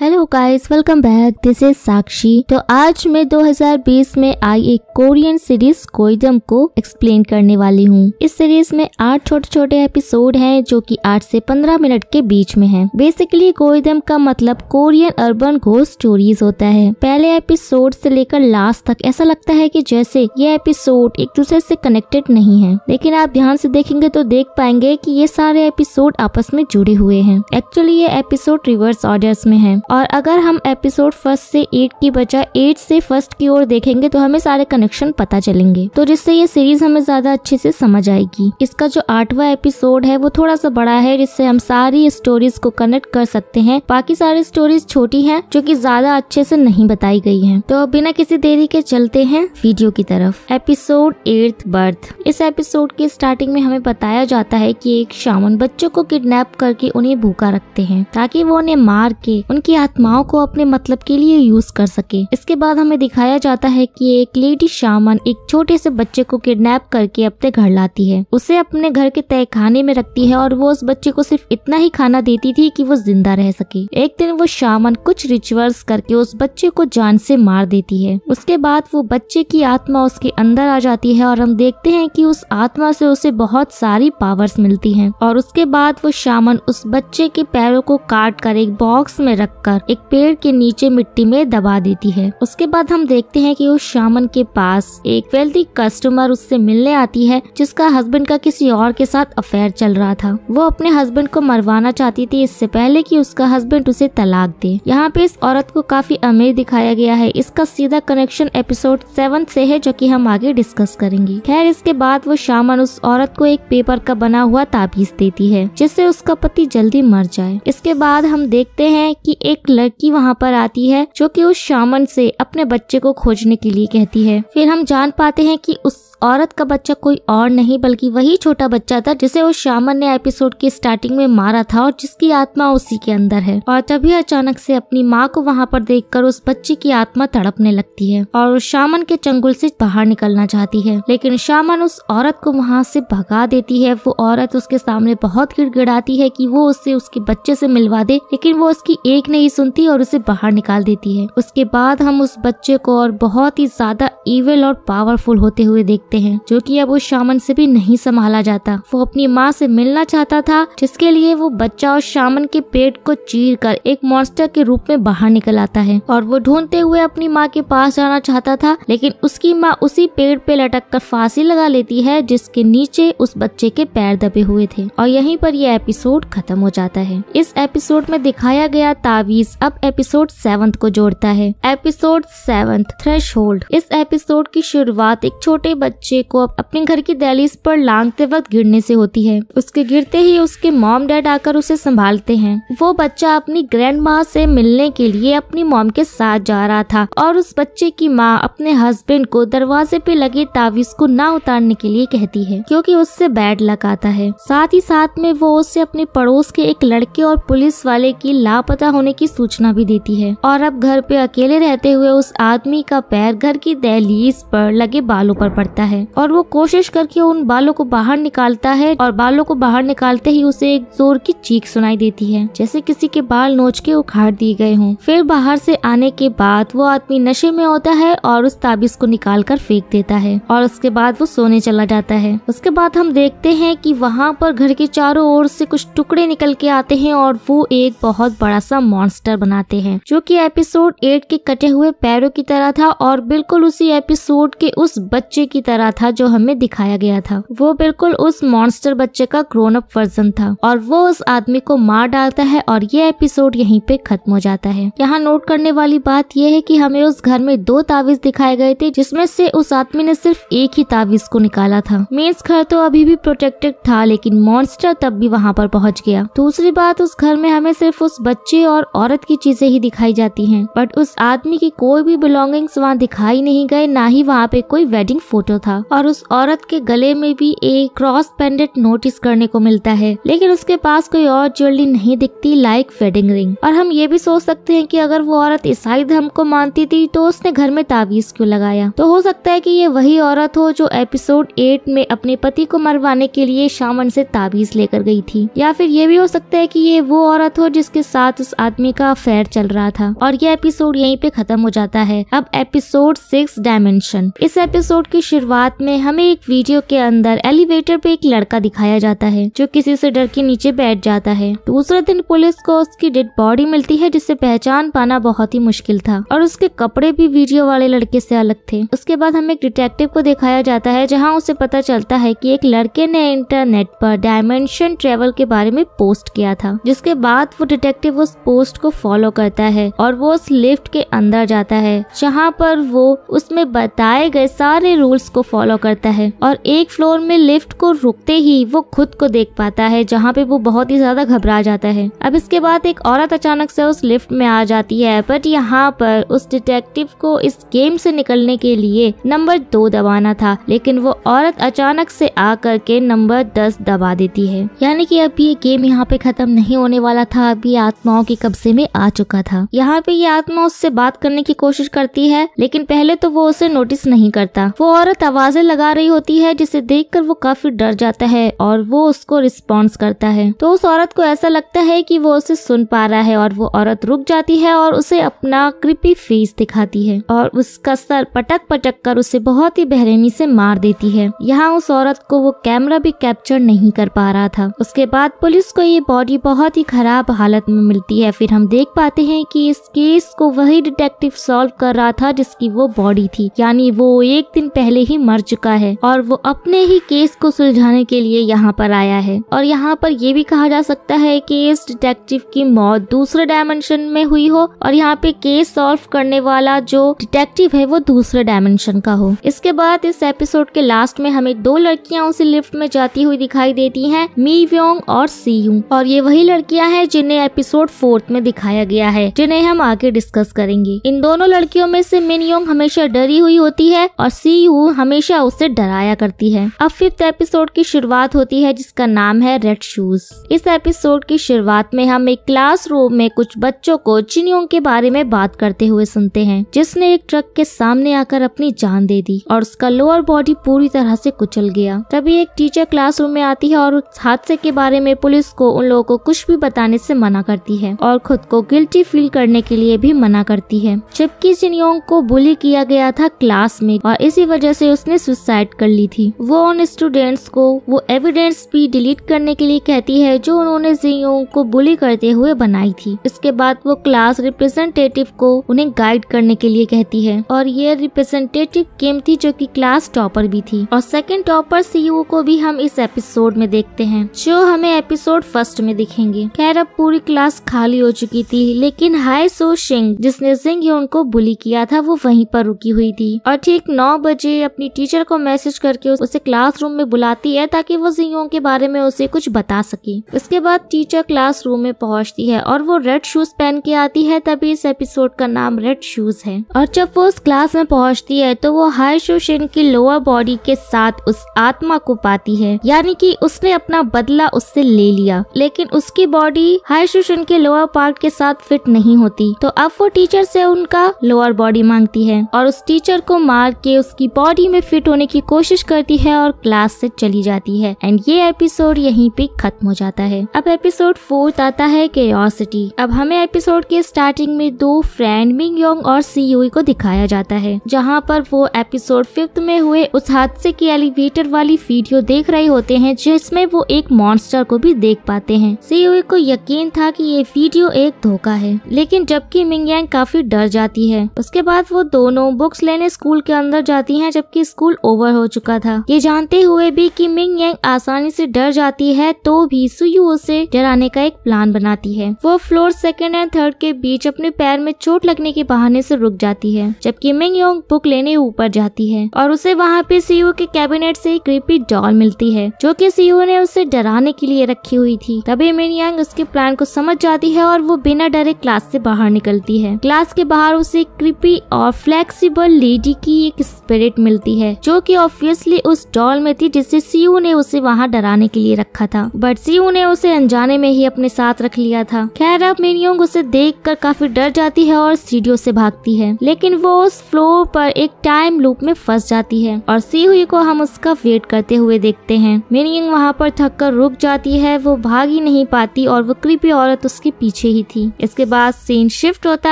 Hello guys welcome back this is Sakshi तो आज मैं 2020 में आई एक कोरियन सीरीज कोइडम को एक्सप्लेन करने वाली हूँ इस सीरीज में आठ छोटे छोटे एपिसोड हैं जो कि आठ से पंद्रह मिनट के बीच में हैं। बेसिकली कोइडम का मतलब कोरियन अर्बन घोष स्टोरीज होता है पहले एपिसोड से लेकर लास्ट तक ऐसा लगता है की जैसे ये एपिसोड एक दूसरे से कनेक्टेड नहीं है लेकिन आप ध्यान से देखेंगे तो देख पाएंगे की ये सारे एपिसोड आपस में जुड़े हुए हैं एक्चुअली ये एपिसोड रिवर्स ऑर्डर में है और अगर हम एपिसोड फर्स्ट से एट की बजाय एट से फर्स्ट की ओर देखेंगे तो हमें सारे कनेक्शन पता चलेंगे तो जिससे ये सीरीज हमें ज्यादा अच्छे से समझ आएगी इसका जो आठवा एपिसोड है वो थोड़ा सा बड़ा है जिससे हम सारी स्टोरीज को कनेक्ट कर सकते हैं बाकी सारी स्टोरीज छोटी है जो की ज्यादा अच्छे से नहीं बताई गई है तो बिना किसी देरी के चलते हैं वीडियो की तरफ एपिसोड एट बर्थ इस एपिसोड की स्टार्टिंग में हमें बताया जाता है कि एक शामन बच्चों को किडनैप करके उन्हें भूखा रखते हैं ताकि वो उन्हें मार के उनकी आत्माओं को अपने मतलब के लिए यूज कर सके इसके बाद हमें दिखाया जाता है कि एक लेडी शामन एक छोटे से बच्चे को किडनैप करके अपने घर लाती है उसे अपने घर के तय खाने में रखती है और वो उस बच्चे को सिर्फ इतना ही खाना देती थी कि वो जिंदा रह सके एक दिन वो शामन कुछ रिचुअल्स करके उस बच्चे को जान से मार देती है उसके बाद वो बच्चे की आत्मा उसके अंदर आ जाती है और हम देखते हैं कि उस आत्मा से उसे बहुत सारी पावर्स मिलती हैं और उसके बाद वो शामन उस बच्चे के पैरों को काट कर एक बॉक्स में रखकर उठाकर एक पेड़ के नीचे मिट्टी में दबा देती है उसके बाद हम देखते हैं कि उस शामन के पास एक वेल्दी कस्टमर उससे मिलने आती है जिसका हस्बैंड का किसी और के साथ अफेयर चल रहा था वो अपने हस्बैंड को मरवाना चाहती थी इससे पहले कि उसका हस्बैंड उसे तलाक दे यहाँ पे इस औरत को काफी अमीर दिखाया गया है इसका सीधा कनेक्शन एपिसोड सेवन से है जो की हम आगे डिस्कस करेंगे खैर इसके बाद वो शामन उस औरत को एक पेपर का बना हुआ ताबीज देती है जिससे उसका पति जल्दी मर जाए इसके बाद हम देखते हैं कि एक एक लड़की वहाँ पर आती है जो कि उस शामन से अपने बच्चे को खोजने के लिए कहती है फिर हम जान पाते हैं कि उस औरत का बच्चा कोई और नहीं बल्कि वही छोटा बच्चा था जिसे उस शामन ने एपिसोड की स्टार्टिंग में मारा था और जिसकी आत्मा उसी के अंदर है और तभी अचानक से अपनी माँ को वहाँ पर देखकर उस बच्चे की आत्मा तड़पने लगती है और उस शामन के चंगुल से बाहर निकलना चाहती है लेकिन शामन उस औरत को वहाँ से भगा देती है वो औरत उसके सामने बहुत गिड़गिड़ाती है की वो उससे उसके बच्चे से मिलवा दे लेकिन वो उसकी एक नहीं सुनती और उसे बाहर निकाल देती है उसके बाद हम उस बच्चे को और बहुत ही ज्यादा इवेल और पावरफुल होते हुए देखते सकते हैं जो कि अब उस शामन से भी नहीं संभाला जाता वो अपनी माँ से मिलना चाहता था जिसके लिए वो बच्चा और शामन के पेट को चीर कर एक मॉन्स्टर के रूप में बाहर निकल आता है और वो ढूंढते हुए अपनी माँ के पास जाना चाहता था लेकिन उसकी माँ उसी पेड़ पे लटक कर फांसी लगा लेती है जिसके नीचे उस बच्चे के पैर दबे हुए थे और यहीं पर यह एपिसोड खत्म हो जाता है इस एपिसोड में दिखाया गया तावीज अब एपिसोड सेवंथ को जोड़ता है एपिसोड सेवंथ थ्रेश इस एपिसोड की शुरुआत एक छोटे बच्चे बच्चे को अपने घर की दहलीज पर लांगते वक्त गिरने से होती है उसके गिरते ही उसके मॉम डैड आकर उसे संभालते हैं वो बच्चा अपनी ग्रैंड माँ से मिलने के लिए अपनी मॉम के साथ जा रहा था और उस बच्चे की माँ अपने हस्बैंड को दरवाजे पे लगे तावीज को ना उतारने के लिए कहती है क्योंकि उससे बैड लक आता है साथ ही साथ में वो उसे अपने पड़ोस के एक लड़के और पुलिस वाले की लापता होने की सूचना भी देती है और अब घर पे अकेले रहते हुए उस आदमी का पैर घर की दहलीज पर लगे बालों पर पड़ता है है और वो कोशिश करके उन बालों को बाहर निकालता है और बालों को बाहर निकालते ही उसे एक जोर की चीख सुनाई देती है जैसे किसी के बाल नोच के उखाड़ दिए गए हों फिर बाहर से आने के बाद वो आदमी नशे में होता है और उस ताबीज को निकाल कर फेंक देता है और उसके बाद वो सोने चला जाता है उसके बाद हम देखते हैं कि वहाँ पर घर के चारों ओर से कुछ टुकड़े निकल के आते हैं और वो एक बहुत बड़ा सा मॉन्स्टर बनाते हैं जो कि एपिसोड एट के कटे हुए पैरों की तरह था और बिल्कुल उसी एपिसोड के उस बच्चे की तरह तरह था जो हमें दिखाया गया था वो बिल्कुल उस मॉन्स्टर बच्चे का ग्रोन अप वर्जन था और वो उस आदमी को मार डालता है और ये एपिसोड यहीं पे खत्म हो जाता है यहाँ नोट करने वाली बात यह है कि हमें उस घर में दो तावीज दिखाए गए थे जिसमें से उस आदमी ने सिर्फ एक ही तावीज को निकाला था मेन्स घर तो अभी भी प्रोटेक्टेड था लेकिन मॉन्स्टर तब भी वहाँ पर पहुँच गया दूसरी बात उस घर में हमें सिर्फ उस बच्चे और औरत की चीजें ही दिखाई जाती है बट उस आदमी की कोई भी बिलोंगिंग्स वहाँ दिखाई नहीं गए ना ही वहाँ पे कोई वेडिंग फोटो था था और उस औरत के गले में भी एक क्रॉस पेंडेंट नोटिस करने को मिलता है लेकिन उसके पास कोई और ज्वेलरी नहीं दिखती लाइक वेडिंग रिंग और हम ये भी सोच सकते हैं कि अगर वो औरत ईसाई धर्म को मानती थी तो उसने घर में तावीज क्यों लगाया तो हो सकता है कि ये वही औरत हो जो एपिसोड एट में अपने पति को मरवाने के लिए शामन से ताबीज लेकर गई थी या फिर ये भी हो सकता है कि ये वो औरत हो जिसके साथ उस आदमी का अफेयर चल रहा था और ये एपिसोड यहीं पे खत्म हो जाता है अब एपिसोड सिक्स डायमेंशन इस एपिसोड की शुरुआत शुरुआत में हमें एक वीडियो के अंदर एलिवेटर पे एक लड़का दिखाया जाता है जो किसी से डर के नीचे बैठ जाता है दूसरे दिन पुलिस को उसकी डेड बॉडी मिलती है जिसे पहचान पाना बहुत ही मुश्किल था और उसके कपड़े भी वीडियो वाले लड़के से अलग थे उसके बाद हमें एक डिटेक्टिव को दिखाया जाता है जहाँ उसे पता चलता है की एक लड़के ने इंटरनेट पर डायमेंशन ट्रेवल के बारे में पोस्ट किया था जिसके बाद वो डिटेक्टिव उस पोस्ट को फॉलो करता है और वो उस लिफ्ट के अंदर जाता है जहाँ पर वो उसमें बताए गए सारे रूल्स को को फॉलो करता है और एक फ्लोर में लिफ्ट को रुकते ही वो खुद को देख पाता है जहाँ पे वो बहुत ही ज्यादा घबरा जाता है अब इसके बाद एक औरत अचानक से उस लिफ्ट में आ जाती है बट यहाँ पर उस डिटेक्टिव को इस गेम से निकलने के लिए नंबर दो दबाना था लेकिन वो औरत अचानक से आ करके नंबर दस दबा देती है यानी कि अब ये गेम यहाँ पे खत्म नहीं होने वाला था अब ये आत्माओं के कब्जे में आ चुका था यहाँ पे ये आत्मा उससे बात करने की कोशिश करती है लेकिन पहले तो वो उसे नोटिस नहीं करता वो औरत आवाजें लगा रही होती है जिसे देखकर वो काफी डर जाता है और वो उसको रिस्पॉन्स करता है तो उस औरत को ऐसा लगता है कि वो उसे सुन पा रहा है और वो औरत रुक जाती है और उसे अपना कृपी फेस दिखाती है और उसका सर पटक पटक कर उसे बहुत ही बहरेमी से मार देती है यहाँ उस औरत को वो कैमरा भी कैप्चर नहीं कर पा रहा था उसके बाद पुलिस को ये बॉडी बहुत ही खराब हालत में मिलती है फिर हम देख पाते हैं कि इस केस को वही डिटेक्टिव सॉल्व कर रहा था जिसकी वो बॉडी थी यानी वो एक दिन पहले ही ही मर चुका है और वो अपने ही केस को सुलझाने के लिए यहाँ पर आया है और यहाँ पर ये भी कहा जा सकता है कि इस डिटेक्टिव की मौत दूसरे डायमेंशन में हुई हो और यहाँ पे केस सॉल्व करने वाला जो डिटेक्टिव है वो दूसरे डायमेंशन का हो इसके बाद इस एपिसोड के लास्ट में हमें दो लड़कियां उसी लिफ्ट में जाती हुई दिखाई देती है मी व्योंग और सी यू और ये वही लड़कियां हैं जिन्हें एपिसोड फोर्थ में दिखाया गया है जिन्हें हम आगे डिस्कस करेंगे इन दोनों लड़कियों में से मिन योंग हमेशा डरी हुई होती है और सी यू हम हमेशा उससे डराया करती है अब फिफ्थ एपिसोड की शुरुआत होती है जिसका नाम है रेड शूज इस एपिसोड की शुरुआत में हम एक क्लास रूम में कुछ बच्चों को चिनियों के बारे में बात करते हुए सुनते हैं जिसने एक ट्रक के सामने आकर अपनी जान दे दी और उसका लोअर बॉडी पूरी तरह से कुचल गया तभी एक टीचर रूम में आती है और उस हादसे के बारे में पुलिस को उन लोगों को कुछ भी बताने से मना करती है और खुद को गिल्टी फील करने के लिए भी मना करती है जबकि चिनियोंग को बुली किया गया था क्लास में और इसी वजह से उसने सुसाइड कर ली थी वो उन स्टूडेंट्स को वो एविडेंस भी डिलीट करने के लिए कहती है जो उन्होंने जियो को बुली करते हुए बनाई थी इसके बाद वो क्लास रिप्रेजेंटेटिव को उन्हें गाइड करने के लिए कहती है और ये रिप्रेजेंटेटिव किम थी जो की क्लास टॉपर भी थी और सेकेंड टॉपर सीओ को भी हम इस एपिसोड में देखते हैं जो हमें एपिसोड फर्स्ट में दिखेंगे खैर अब पूरी क्लास खाली हो चुकी थी लेकिन हाई सो शिंग जिसने सिंह उनको बुली किया था वो वहीं पर रुकी हुई थी और ठीक नौ बजे अपनी अपनी टीचर को मैसेज करके उसे क्लास में बुलाती है ताकि वो जियो के बारे में उसे कुछ बता सके उसके बाद टीचर क्लास में पहुंचती है और वो रेड शूज पहन के आती है तभी इस एपिसोड का नाम रेड शूज है और जब वो उस क्लास में पहुंचती है तो वो हाई शूशिन की लोअर बॉडी के साथ उस आत्मा को पाती है यानी कि उसने अपना बदला उससे ले लिया लेकिन उसकी बॉडी हाई शोषण के लोअर पार्ट के साथ फिट नहीं होती तो अब वो टीचर से उनका लोअर बॉडी मांगती है और उस टीचर को मार के उसकी बॉडी में में फिट होने की कोशिश करती है और क्लास से चली जाती है एंड ये एपिसोड यहीं पे खत्म हो जाता है अब एपिसोड फोर्थ आता है केयोसिटी अब हमें एपिसोड के स्टार्टिंग में दो फ्रेंड मिंग योंग और सी यू को दिखाया जाता है जहाँ पर वो एपिसोड फिफ्थ में हुए उस हादसे की एलिवेटर वाली वीडियो देख रहे होते हैं जिसमें वो एक मॉन्स्टर को भी देख पाते हैं सी यू को यकीन था कि ये वीडियो एक धोखा है लेकिन जबकि मिंग काफी डर जाती है उसके बाद वो दोनों बुक्स लेने स्कूल के अंदर जाती है जबकि स्कूल ओवर हो चुका था ये जानते हुए भी कि मिंग यांग आसानी से डर जाती है तो भी सुयू उसे डराने का एक प्लान बनाती है वो फ्लोर सेकेंड एंड थर्ड के बीच अपने पैर में चोट लगने के बहाने से रुक जाती है जबकि मिंग योंग बुक लेने ऊपर जाती है और उसे वहाँ पे सीयू के कैबिनेट से एक क्रीपी डॉल मिलती है जो कि सीयू ने उसे डराने के लिए रखी हुई थी तभी मिंग यांग उसके प्लान को समझ जाती है और वो बिना डरे क्लास से बाहर निकलती है क्लास के बाहर उसे क्रिपी और फ्लेक्सिबल लेडी की एक स्पिरिट मिलती जाती है जो कि ऑब्वियसली उस डॉल में थी जिससे सीयू ने उसे वहाँ डराने के लिए रखा था बट सीयू ने उसे अनजाने में ही अपने साथ रख लिया था खैर अब मिनियोंग उसे देख कर काफी डर जाती है और सीढ़ियों से भागती है लेकिन वो उस फ्लोर पर एक टाइम लूप में फंस जाती है और सीहुई को हम उसका वेट करते हुए देखते हैं मिनियंग वहाँ पर थक कर रुक जाती है वो भाग ही नहीं पाती और वो कृपी औरत उसके पीछे ही थी इसके बाद सीन शिफ्ट होता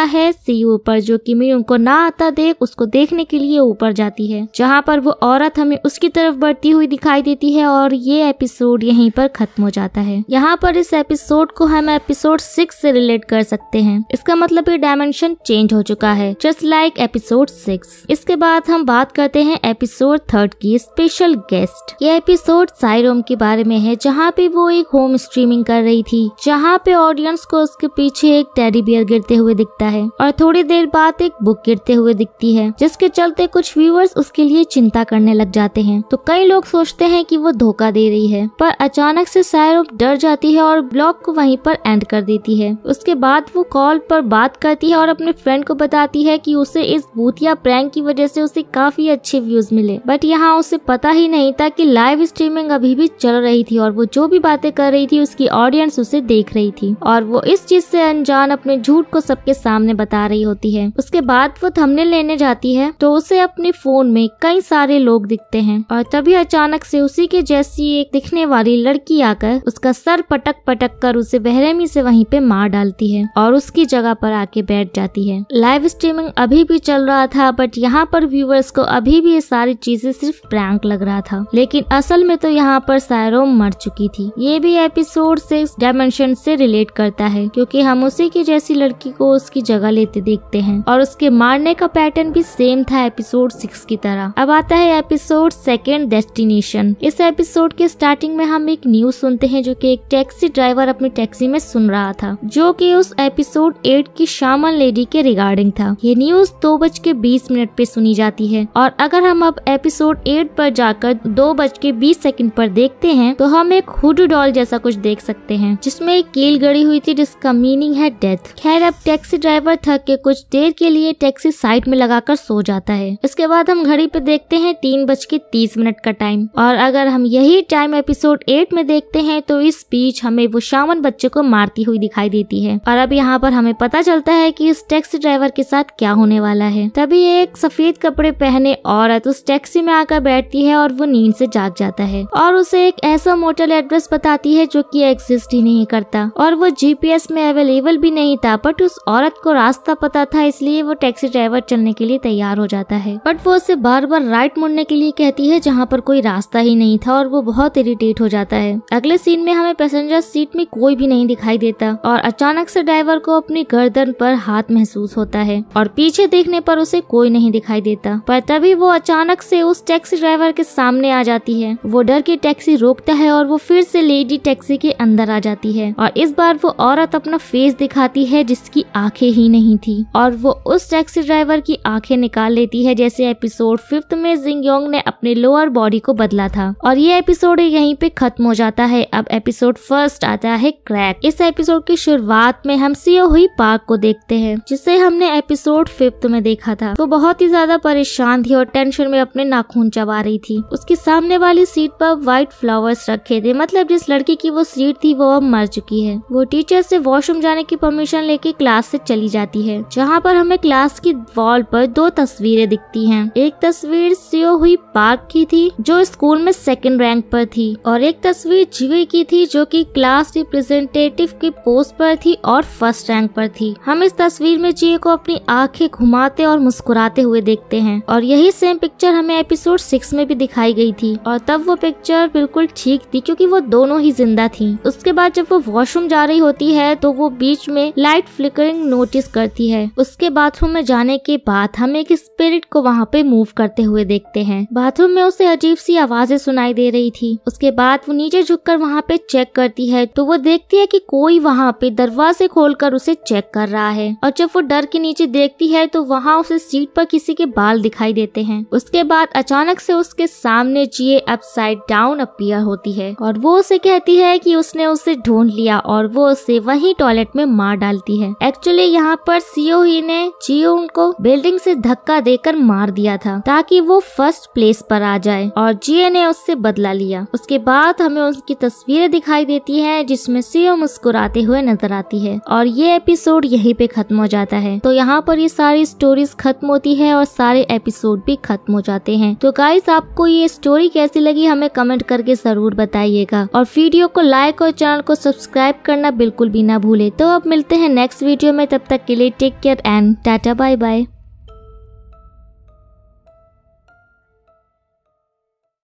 है सीयू पर जो कि मिनियंग को ना आता देख उसको देखने के लिए ऊपर जाती है जहाँ पर वो औरत हमें उसकी तरफ बढ़ती हुई दिखाई देती है और ये एपिसोड यहीं पर खत्म हो जाता है यहाँ पर इस एपिसोड को हम एपिसोड सिक्स से रिलेट कर सकते हैं इसका मतलब ये डायमेंशन चेंज हो चुका है जस्ट लाइक एपिसोड सिक्स इसके बाद हम बात करते हैं एपिसोड थर्ड की स्पेशल गेस्ट ये एपिसोड साइरोम के बारे में है जहाँ पे वो एक होम स्ट्रीमिंग कर रही थी जहाँ पे ऑडियंस को उसके पीछे एक टेडी बियर गिरते हुए दिखता है और थोड़ी देर बाद एक बुक गिरते हुए दिखती है जिसके चलते कुछ व्यूअर्स उसके लिए लिए चिंता करने लग जाते हैं तो कई लोग सोचते हैं कि वो धोखा दे रही है पर अचानक से सायरोप डर जाती है और ब्लॉग को वहीं पर एंड कर देती है उसके बाद वो कॉल पर बात करती है और अपने फ्रेंड को बताती है कि उसे इस भूतिया प्रैंक की वजह से उसे काफी अच्छे व्यूज मिले बट यहाँ उसे पता ही नहीं था कि लाइव स्ट्रीमिंग अभी भी चल रही थी और वो जो भी बातें कर रही थी उसकी ऑडियंस उसे देख रही थी और वो इस चीज से अनजान अपने झूठ को सबके सामने बता रही होती है उसके बाद वो थमने लेने जाती है तो उसे अपने फोन में कई सारे लोग दिखते हैं और तभी अचानक से उसी के जैसी एक दिखने वाली लड़की आकर उसका सर पटक पटक कर उसे बहरेमी से वहीं पे मार डालती है और उसकी जगह पर आके बैठ जाती है लाइव स्ट्रीमिंग अभी भी चल रहा था बट यहाँ पर व्यूवर्स को अभी भी ये सारी चीजें सिर्फ प्रैंक लग रहा था लेकिन असल में तो यहाँ पर सायरोम मर चुकी थी ये भी एपिसोड सिक्स डायमेंशन से रिलेट करता है क्योंकि हम उसी की जैसी लड़की को उसकी जगह लेते देखते हैं और उसके मारने का पैटर्न भी सेम था एपिसोड सिक्स की तरह अब आता है एपिसोड सेकेंड डेस्टिनेशन इस एपिसोड के स्टार्टिंग में हम एक न्यूज सुनते हैं जो कि एक टैक्सी ड्राइवर अपनी टैक्सी में सुन रहा था जो कि उस एपिसोड एट की शामन लेडी के रिगार्डिंग था ये न्यूज दो बज के बीस मिनट पे सुनी जाती है और अगर हम अब एपिसोड एट पर जाकर दो बज के बीस सेकेंड पर देखते हैं तो हम एक हुड डॉल जैसा कुछ देख सकते हैं जिसमे एक कील गड़ी हुई थी जिसका मीनिंग है डेथ खैर अब टैक्सी ड्राइवर थक के कुछ देर के लिए टैक्सी साइड में लगाकर सो जाता है इसके बाद हम घड़ी पे देखते हैं तीन बज के तीस मिनट का टाइम और अगर हम यही टाइम एपिसोड एट में देखते हैं तो इस बीच हमें वो शावन बच्चे को मारती हुई दिखाई देती है और अब यहाँ पर हमें पता चलता है की इस टैक्सी ड्राइवर के साथ क्या होने वाला है तभी एक सफेद कपड़े पहने औरत उस टैक्सी में आकर बैठती है और वो नींद से जाग जाता है और उसे एक ऐसा मोटल एड्रेस बताती है जो कि एग्जिस्ट ही नहीं करता और वो जीपीएस में अवेलेबल भी नहीं था बट उस औरत को रास्ता पता था इसलिए वो टैक्सी ड्राइवर चलने के लिए तैयार हो जाता है बट वो उसे बार बार बार राइट मुड़ने के लिए कहती है जहाँ पर कोई रास्ता ही नहीं था और वो बहुत इरिटेट हो जाता है अगले सीन में हमें पैसेंजर सीट में कोई भी नहीं दिखाई देता और अचानक से ड्राइवर को अपनी गर्दन पर हाथ महसूस होता है और पीछे देखने पर उसे कोई नहीं दिखाई देता पर तभी वो अचानक से उस टैक्सी ड्राइवर के सामने आ जाती है वो डर के टैक्सी रोकता है और वो फिर से लेडी टैक्सी के अंदर आ जाती है और इस बार वो औरत अपना फेस दिखाती है जिसकी आंखें ही नहीं थी और वो उस टैक्सी ड्राइवर की आंखें निकाल लेती है जैसे एपिसोड फिफ्थ अंत में जिंगयोंग ने अपने लोअर बॉडी को बदला था और ये एपिसोड यहीं पे खत्म हो जाता है अब एपिसोड फर्स्ट आता है क्रैक इस एपिसोड की शुरुआत में हम सीओ हुई पार्क को देखते हैं जिसे हमने एपिसोड फिफ्थ में देखा था वो बहुत ही ज्यादा परेशान थी और टेंशन में अपने नाखून चबा रही थी उसके सामने वाली सीट पर व्हाइट फ्लावर्स रखे थे मतलब जिस लड़की की वो सीट थी वो अब मर चुकी है वो टीचर से वॉशरूम जाने की परमिशन लेके क्लास से चली जाती है जहाँ पर हमें क्लास की वॉल पर दो तस्वीरें दिखती हैं एक तस्वीर तस्वीर सियो हुई पार्क की थी जो स्कूल में सेकंड रैंक पर थी और एक तस्वीर जीवे की थी जो कि क्लास रिप्रेजेंटेटिव की पोस्ट पर थी और फर्स्ट रैंक पर थी हम इस तस्वीर में जीवे को अपनी आंखें घुमाते और मुस्कुराते हुए देखते हैं और यही सेम पिक्चर हमें एपिसोड सिक्स में भी दिखाई गई थी और तब वो पिक्चर बिल्कुल ठीक थी क्योंकि वो दोनों ही जिंदा थी उसके बाद जब वो वॉशरूम जा रही होती है तो वो बीच में लाइट फ्लिकरिंग नोटिस करती है उसके बाथरूम में जाने के बाद हमें एक स्पिरिट को वहाँ पे मूव करते करते हुए देखते हैं बाथरूम में उसे अजीब सी आवाजें सुनाई दे रही थी उसके बाद वो नीचे झुककर वहाँ पे चेक करती है तो वो देखती है कि कोई वहाँ पे दरवाजे खोलकर उसे चेक कर रहा है और जब वो डर के नीचे देखती है तो वहाँ उसे सीट पर किसी के बाल दिखाई देते हैं उसके बाद अचानक से उसके सामने जिए साइड डाउन अपीयर होती है और वो उसे कहती है कि उसने उसे ढूंढ लिया और वो उसे वही टॉयलेट में मार डालती है एक्चुअली यहाँ पर सीओ ही ने जियो उनको बिल्डिंग से धक्का देकर मार दिया था ताकि ताकि वो फर्स्ट प्लेस पर आ जाए और जिया ने उससे बदला लिया उसके बाद हमें उसकी तस्वीरें दिखाई देती है जिसमे सीओ मुस्कुराते हुए नजर आती है और ये एपिसोड यही पे खत्म हो जाता है तो यहाँ पर ये सारी स्टोरीज खत्म होती है और सारे एपिसोड भी खत्म हो जाते हैं तो गाइस आपको ये स्टोरी कैसी लगी हमें कमेंट करके जरूर बताइएगा और वीडियो को लाइक और चैनल को सब्सक्राइब करना बिल्कुल भी ना भूले तो अब मिलते हैं नेक्स्ट वीडियो में तब तक के लिए take care and tata bye bye